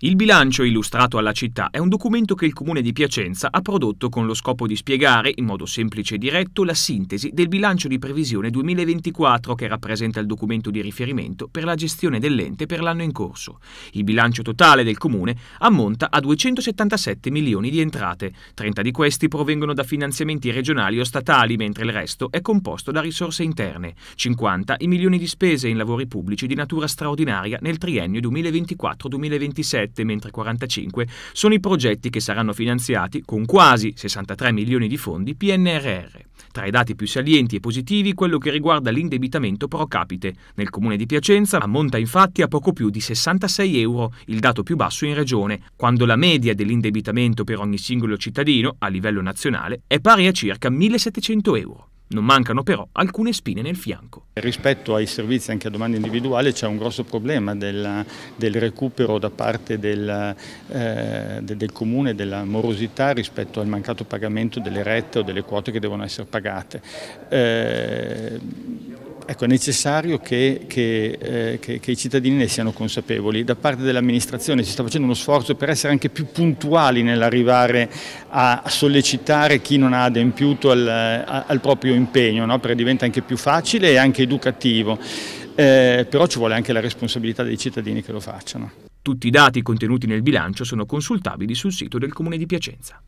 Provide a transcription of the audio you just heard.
Il bilancio illustrato alla città è un documento che il Comune di Piacenza ha prodotto con lo scopo di spiegare, in modo semplice e diretto, la sintesi del bilancio di previsione 2024 che rappresenta il documento di riferimento per la gestione dell'ente per l'anno in corso. Il bilancio totale del Comune ammonta a 277 milioni di entrate, 30 di questi provengono da finanziamenti regionali o statali, mentre il resto è composto da risorse interne, 50 i milioni di spese in lavori pubblici di natura straordinaria nel triennio 2024-2027 37 mentre 45 sono i progetti che saranno finanziati con quasi 63 milioni di fondi PNRR. Tra i dati più salienti e positivi quello che riguarda l'indebitamento pro capite. Nel comune di Piacenza ammonta infatti a poco più di 66 euro, il dato più basso in regione, quando la media dell'indebitamento per ogni singolo cittadino a livello nazionale è pari a circa 1700 euro. Non mancano però alcune spine nel fianco. Rispetto ai servizi anche a domanda individuale c'è un grosso problema del, del recupero da parte del, eh, del comune della morosità rispetto al mancato pagamento delle rette o delle quote che devono essere pagate. Eh, Ecco, è necessario che, che, eh, che, che, i cittadini ne siano consapevoli. Da parte dell'amministrazione si sta facendo uno sforzo per essere anche più puntuali nell'arrivare a sollecitare chi non ha adempiuto al, al proprio impegno, no? perché diventa anche più facile e anche educativo. Eh, però ci vuole anche la responsabilità dei cittadini che lo facciano. Tutti i dati contenuti nel bilancio sono consultabili sul sito del Comune di Piacenza.